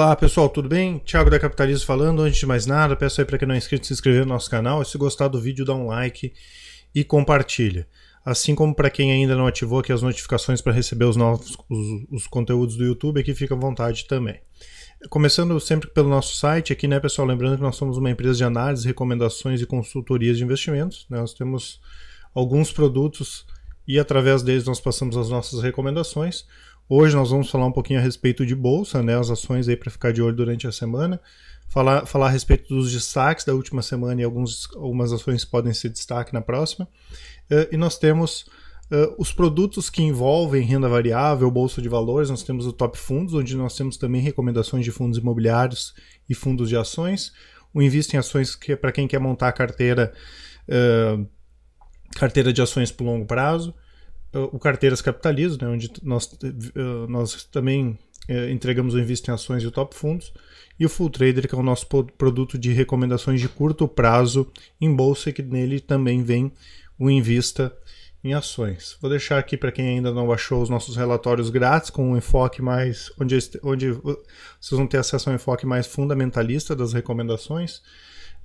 Olá pessoal, tudo bem? Thiago da Capitalismo falando. Antes de mais nada, peço aí para quem não é inscrito se inscrever no nosso canal. E se gostar do vídeo, dá um like e compartilha. Assim como para quem ainda não ativou aqui as notificações para receber os novos os, os, conteúdos do YouTube, aqui fica à vontade também. Começando sempre pelo nosso site aqui, né, pessoal? Lembrando que nós somos uma empresa de análise, recomendações e consultorias de investimentos. Né? Nós temos alguns produtos e através deles nós passamos as nossas recomendações. Hoje nós vamos falar um pouquinho a respeito de bolsa, né, as ações aí para ficar de olho durante a semana, falar, falar a respeito dos destaques da última semana e alguns, algumas ações podem ser destaque na próxima. Uh, e nós temos uh, os produtos que envolvem renda variável, bolsa de valores, nós temos o Top Fundos, onde nós temos também recomendações de fundos imobiliários e fundos de ações. O Invista em Ações, que é para quem quer montar a carteira, uh, carteira de ações para longo prazo. É, o Carteiras Capitalismo, né, onde nós, é, nós também é, entregamos o Invista em Ações e o Top Fundos, e o Full Trader, que é o nosso produto de recomendações de curto prazo em bolsa, que nele também vem o Invista em Ações. Vou deixar aqui para quem ainda não achou os nossos relatórios grátis, com um enfoque mais. onde, onde vocês vão ter acesso a um enfoque mais fundamentalista das recomendações.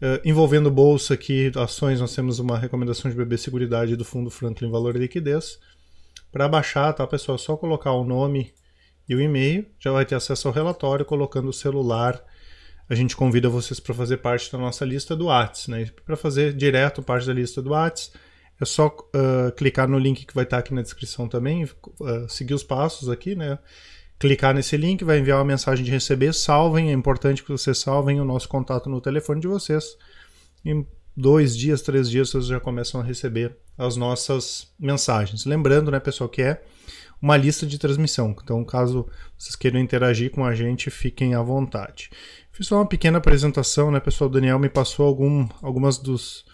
Uh, envolvendo bolsa aqui, ações, nós temos uma recomendação de BB Seguridade do Fundo Franklin Valor e Liquidez. Para baixar, tá, pessoal? É só colocar o nome e o e-mail, já vai ter acesso ao relatório colocando o celular. A gente convida vocês para fazer parte da nossa lista do Whats, né? Para fazer direto parte da lista do Whats, é só uh, clicar no link que vai estar tá aqui na descrição também, uh, seguir os passos aqui, né? Clicar nesse link, vai enviar uma mensagem de receber, salvem, é importante que vocês salvem o nosso contato no telefone de vocês. Em dois dias, três dias, vocês já começam a receber as nossas mensagens. Lembrando, né, pessoal, que é uma lista de transmissão. Então, caso vocês queiram interagir com a gente, fiquem à vontade. Fiz só uma pequena apresentação, né, pessoal? O Daniel me passou algum, algumas dos,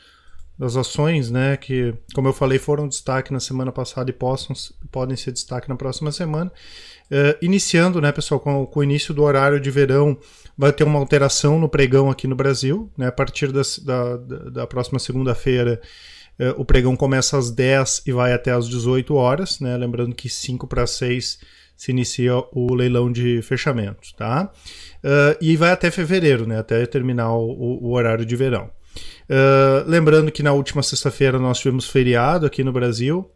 das ações, né, que, como eu falei, foram destaque na semana passada e possam, podem ser destaque na próxima semana. Uh, iniciando, né, pessoal, com, com, o início do horário de verão, vai ter uma alteração no pregão aqui no Brasil, né, a partir das, da, da próxima segunda-feira. É, o pregão começa às 10 e vai até às 18 horas, né? Lembrando que 5 para 6 se inicia o leilão de fechamento, tá? Uh, e vai até fevereiro, né? Até terminar o, o horário de verão. Uh, lembrando que na última sexta-feira nós tivemos feriado aqui no Brasil,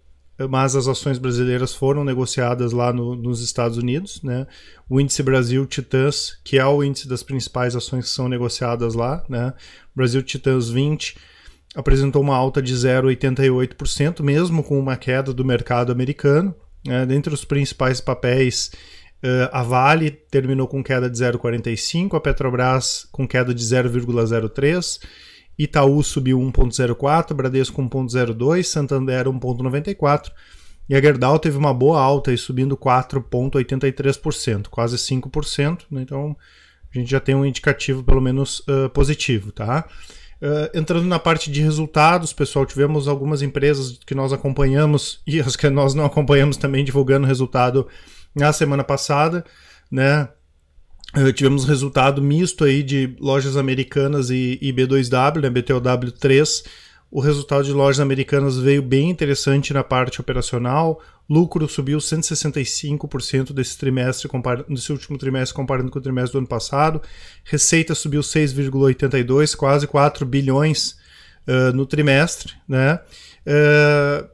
mas as ações brasileiras foram negociadas lá no, nos Estados Unidos, né? O índice Brasil Titãs, que é o índice das principais ações que são negociadas lá, né? Brasil Titãs 20 apresentou uma alta de 0,88%, mesmo com uma queda do mercado americano. Né? dentre os principais papéis, eh, a Vale terminou com queda de 0,45%, a Petrobras com queda de 0,03%. Itaú subiu 1,04, Bradesco 1,02, Santander 1,94 e a Gerdau teve uma boa alta e subindo 4,83%, quase 5%. Né? Então a gente já tem um indicativo pelo menos uh, positivo, tá? Uh, entrando na parte de resultados, pessoal, tivemos algumas empresas que nós acompanhamos e as que nós não acompanhamos também divulgando resultado na semana passada, né? Uh, tivemos resultado misto aí de lojas americanas e, e B2W, né? BTOW 3, o resultado de lojas americanas veio bem interessante na parte operacional. Lucro subiu 165% desse trimestre, desse último trimestre comparando com o trimestre do ano passado. Receita subiu 6,82, quase 4 bilhões uh, no trimestre, né? Uh,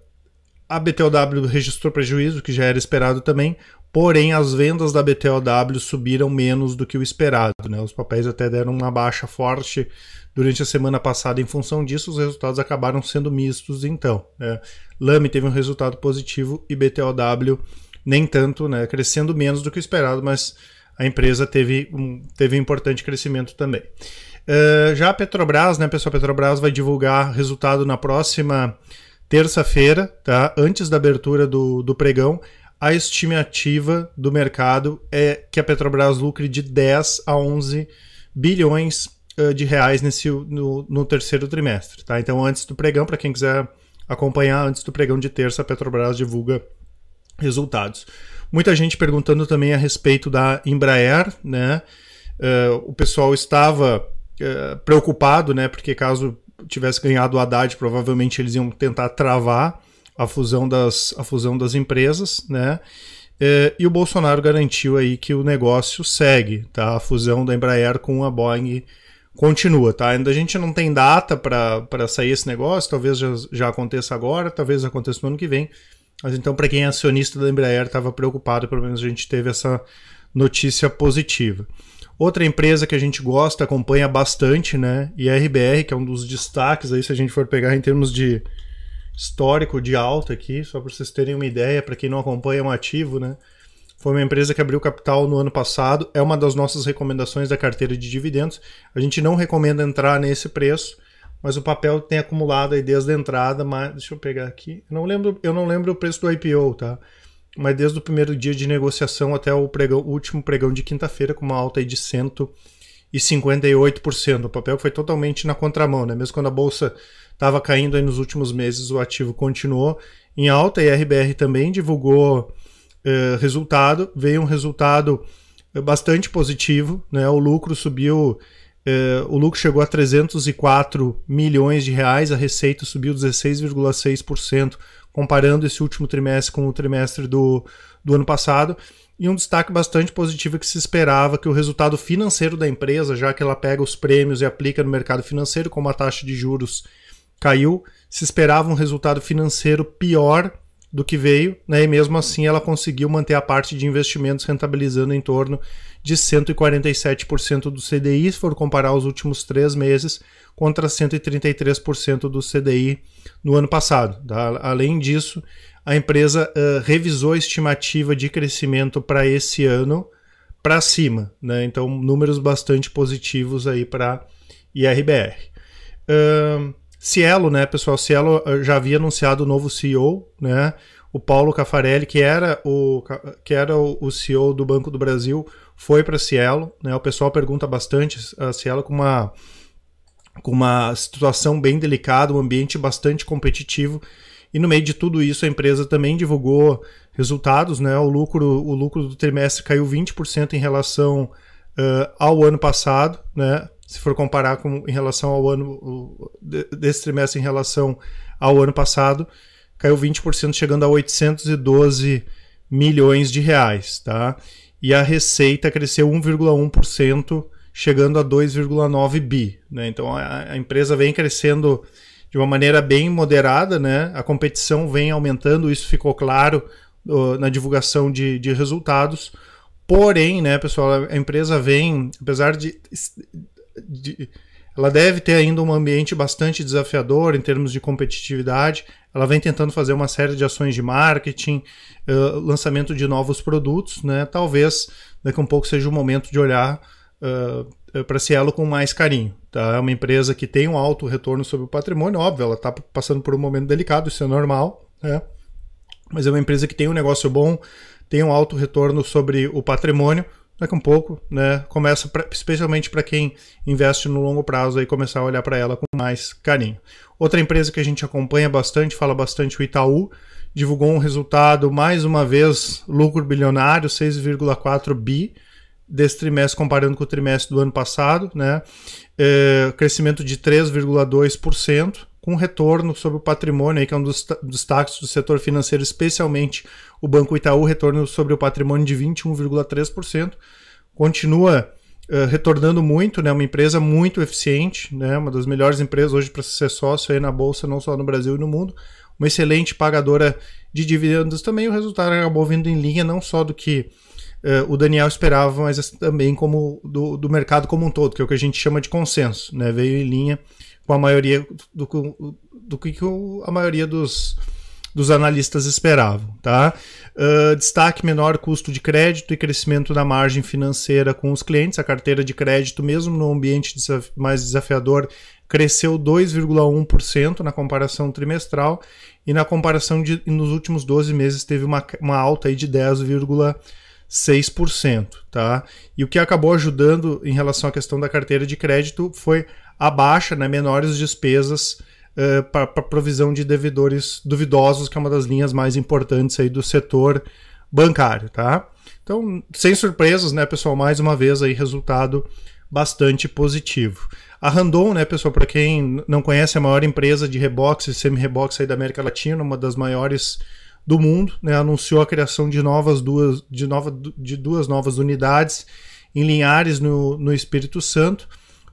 a BTW registrou prejuízo, que já era esperado também. Porém, as vendas da BTOW subiram menos do que o esperado. Né? Os papéis até deram uma baixa forte durante a semana passada. Em função disso, os resultados acabaram sendo mistos. Então, né? Lame teve um resultado positivo e BTOW nem tanto, né? crescendo menos do que o esperado, mas a empresa teve um, teve um importante crescimento também. Uh, já a Petrobras, né, pessoal, a Petrobras vai divulgar resultado na próxima terça-feira, tá? Antes da abertura do, do pregão a estimativa do mercado é que a Petrobras lucre de 10 a 11 bilhões eh, de reais nesse, no, no terceiro trimestre. Tá? Então, antes do pregão, para quem quiser acompanhar, antes do pregão de terça, a Petrobras divulga resultados. Muita gente perguntando também a respeito da Embraer, né? Uh, o pessoal estava uh, preocupado, né? Porque caso tivesse ganhado o Haddad, provavelmente eles iam tentar travar a fusão das, a fusão das empresas, né? É, e o Bolsonaro garantiu aí que o negócio segue, tá? A fusão da Embraer com a Boeing continua, tá? Ainda a gente não tem data para sair esse negócio, talvez já, já aconteça agora, talvez aconteça no ano que vem. Mas então, para quem é acionista da Embraer estava preocupado, pelo menos a gente teve essa notícia positiva. Outra empresa que a gente gosta, acompanha bastante, né? E é a RBR, que é um dos destaques aí, se a gente for pegar em termos de, histórico de alta aqui, só para vocês terem uma ideia, para quem não acompanha é um ativo, né? Foi uma empresa que abriu capital no ano passado, é uma das nossas recomendações da carteira de dividendos. A gente não recomenda entrar nesse preço, mas o papel tem acumulado aí desde a entrada, mas deixa eu pegar aqui. Eu não lembro, eu não lembro o preço do IPO, tá? Mas desde o primeiro dia de negociação até o, pregão, o último pregão de quinta-feira, com uma alta aí de 100 e 58%. O papel foi totalmente na contramão, né? Mesmo quando a bolsa estava caindo aí nos últimos meses, o ativo continuou em alta e a RBR também divulgou eh, resultado. Veio um resultado eh, bastante positivo, né? O lucro subiu, eh, o lucro chegou a 304 milhões de reais, a receita subiu 16,6% comparando esse último trimestre com o trimestre do, do ano passado. E um destaque bastante positivo é que se esperava que o resultado financeiro da empresa, já que ela pega os prêmios e aplica no mercado financeiro, como a taxa de juros caiu, se esperava um resultado financeiro pior do que veio, né? e mesmo assim ela conseguiu manter a parte de investimentos rentabilizando em torno de 147% do CDI, se for comparar os últimos três meses, contra 133% do CDI no ano passado. Tá? Além disso, a empresa uh, revisou a estimativa de crescimento para esse ano para cima, né? então números bastante positivos aí para IRBR. Uh, Cielo, né, pessoal? Cielo eh, já havia anunciado o novo CEO, né? O Paulo Cafarelli, que era o, que era o CEO do Banco do Brasil, foi para Cielo. Né? O pessoal pergunta bastante a Cielo com uma, com uma situação bem delicada, um ambiente bastante competitivo. E no meio de tudo isso, a empresa também divulgou resultados, né? O lucro, o lucro do trimestre caiu 20% em relação uh, ao ano passado, né? se for comparar com, em relação ao ano desse trimestre em relação ao ano passado, caiu 20%, chegando a 812 milhões de reais, tá? E a receita cresceu 1,1%, chegando a 2,9 bi, né? Então a, a, empresa vem crescendo de uma maneira bem moderada, né? A competição vem aumentando, isso ficou claro uh, na divulgação de, de resultados. Porém, né, pessoal, a empresa vem, apesar de de, ela deve ter ainda um ambiente bastante desafiador em termos de competitividade. Ela vem tentando fazer uma série de ações de marketing, uh, lançamento de novos produtos, né? Talvez daqui a um pouco seja o momento de olhar uh, eh, eh, para Cielo com mais carinho. Tá? É uma empresa que tem um alto retorno sobre o patrimônio, óbvio, ela está passando por um momento delicado, isso é normal, né? Mas é uma empresa que tem um negócio bom, tem um alto retorno sobre o patrimônio daqui um pouco, né? Começa, pra, especialmente para quem investe no longo prazo, aí começar a olhar para ela com mais carinho. Outra empresa que a gente acompanha bastante, fala bastante, o Itaú, divulgou um resultado, mais uma vez, lucro bilionário, 6,4 bi desse trimestre comparando com o trimestre do ano passado, né? É, crescimento de 3,2%, com retorno sobre o patrimônio, aí, que é um dos destaques do setor financeiro, especialmente o Banco Itaú, retorno sobre o patrimônio de 21,3%. Continua uh, retornando muito, né? uma empresa muito eficiente, né? uma das melhores empresas hoje para ser sócio aí na Bolsa, não só no Brasil e no mundo. Uma excelente pagadora de dividendos também. O resultado acabou vindo em linha não só do que Uh, o Daniel esperava, mas também como do, do mercado como um todo, que é o que a gente chama de consenso, né? Veio em linha com a maioria do, do, do que a maioria dos, dos analistas esperavam. Tá? Uh, destaque menor custo de crédito e crescimento da margem financeira com os clientes. A carteira de crédito, mesmo no ambiente desaf mais desafiador, cresceu 2,1% na comparação trimestral e na comparação de, nos últimos 12 meses teve uma, uma alta aí de 10,6%. Tá? E o que acabou ajudando em relação à questão da carteira de crédito foi abaixa, né, menores despesas uh, eh, para provisão de devedores duvidosos, que é uma das linhas mais importantes aí do setor bancário, tá? Então, sem surpresas, né, pessoal, mais uma vez aí resultado bastante positivo. A Randon, né, pessoal, para quem não conhece, é a maior empresa de reboques e semi-reboques aí da América Latina, uma das maiores do mundo, né, anunciou a criação de novas duas de, nova, de duas novas unidades em Linhares no, no Espírito Santo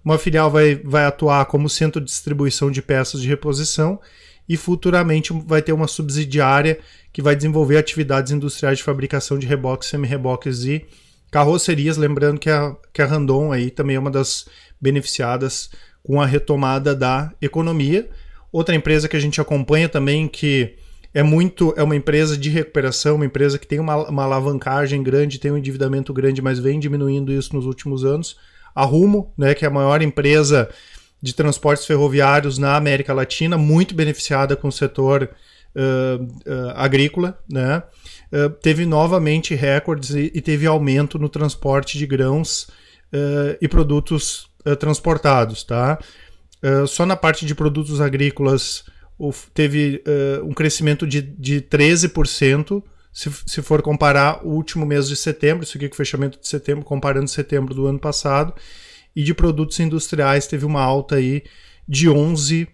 uma filial vai, vai atuar como centro de distribuição de peças de reposição e futuramente vai ter uma subsidiária que vai desenvolver atividades industriais de fabricação de reboques, semi-reboques e carrocerias. Lembrando que a, que a Randon aí também é uma das beneficiadas com a retomada da economia. Outra empresa que a gente acompanha também que é muito é uma empresa de recuperação, uma empresa que tem uma, uma alavancagem grande, tem um endividamento grande, mas vem diminuindo isso nos últimos anos a Rumo, né, que é a maior empresa de transportes ferroviários na América Latina, muito beneficiada com o setor uh, uh, agrícola, né? Uh, teve novamente recordes e, e, teve aumento no transporte de grãos e produtos transportados, tá? só na parte de produtos agrícolas teve um crescimento de, de 13%, se, se for comparar o último mês de setembro, isso aqui com é o fechamento de setembro, comparando setembro do ano passado, e de produtos industriais teve uma alta aí de 11%,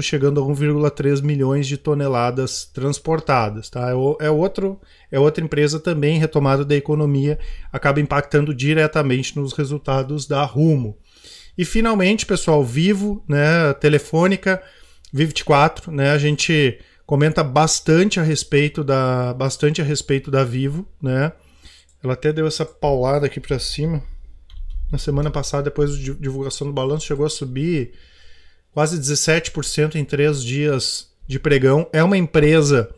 chegando a 1,3 milhões de toneladas transportadas. Tá? É, é, outro, é outra empresa também retomada da economia, acaba impactando diretamente nos resultados da Rumo. E finalmente, pessoal, Vivo, né, Telefônica, Vivo 4, né, a gente comenta bastante a respeito da bastante a respeito da Vivo, né? Ela até deu essa paulada aqui para cima. Na semana passada, depois da divulgação do balanço, chegou a subir quase 17% em três dias de pregão. É uma empresa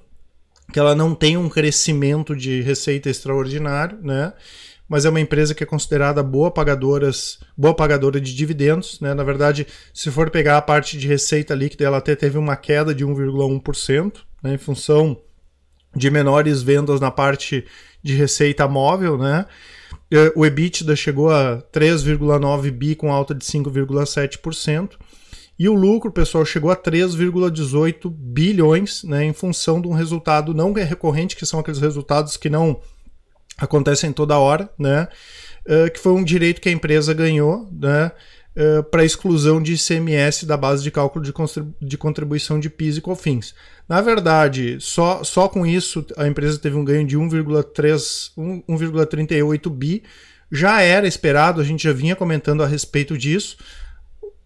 que ela não tem um crescimento de receita extraordinário, né? mas é uma empresa que é considerada boa pagadoras, boa pagadora de dividendos. Né? Na verdade, se for pegar a parte de receita líquida, ela até teve uma queda de 1,1%, né? em função de menores vendas na parte de receita móvel, né? Eh, o EBITDA chegou a 3,9 bi com alta de 5,7%. E o lucro, pessoal, chegou a 3,18 bilhões, né, em função de um resultado não recorrente, que são aqueles resultados que não acontecem toda hora, né? Uh, que foi um direito que a empresa ganhou, né? Uh, ah, para exclusão de ICMS da base de cálculo de, de contribuição de PIS e COFINS. Na verdade, só, só com isso a empresa teve um ganho de 1,38 bi. Já era esperado, a gente já vinha comentando a respeito disso,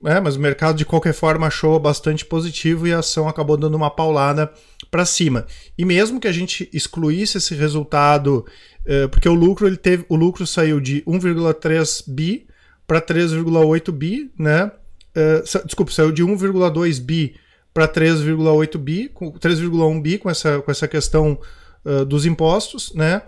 né? mas o mercado de qualquer forma achou bastante positivo e a ação acabou dando uma paulada para cima. E mesmo que a gente excluísse esse resultado, uh, porque o lucro ele teve, o lucro saiu de 1,3 bi para 3,8 bi, né? Uh, desculpa, saiu de 1,2 bi para 3,8 bi, 3,1 bi com essa, com essa questão uh, dos impostos, né?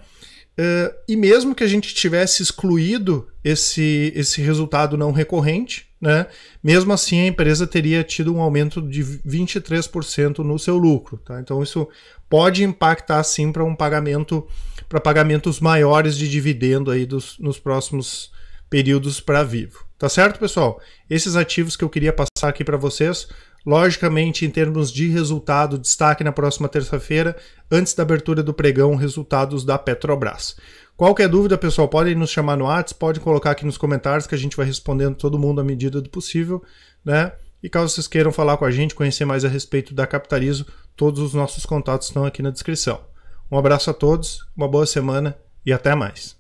Uh, e mesmo que a gente tivesse excluído esse, esse resultado não recorrente, né? Mesmo assim, a empresa teria tido um aumento de 23% no seu lucro. Tá? Então, isso pode impactar sim para um pagamento para pagamentos maiores de dividendo aí dos, nos próximos períodos para vivo. Tá certo, pessoal? Esses ativos que eu queria passar aqui para vocês. Logicamente, em termos de resultado, destaque na próxima terça-feira, antes da abertura do pregão, resultados da Petrobras. Qualquer dúvida, pessoal, podem nos chamar no WhatsApp, podem colocar aqui nos comentários que a gente vai respondendo todo mundo à medida do possível, né? E caso vocês queiram falar com a gente, conhecer mais a respeito da capitalismo, todos os nossos contatos estão aqui na descrição. Um abraço a todos, uma boa semana e até mais.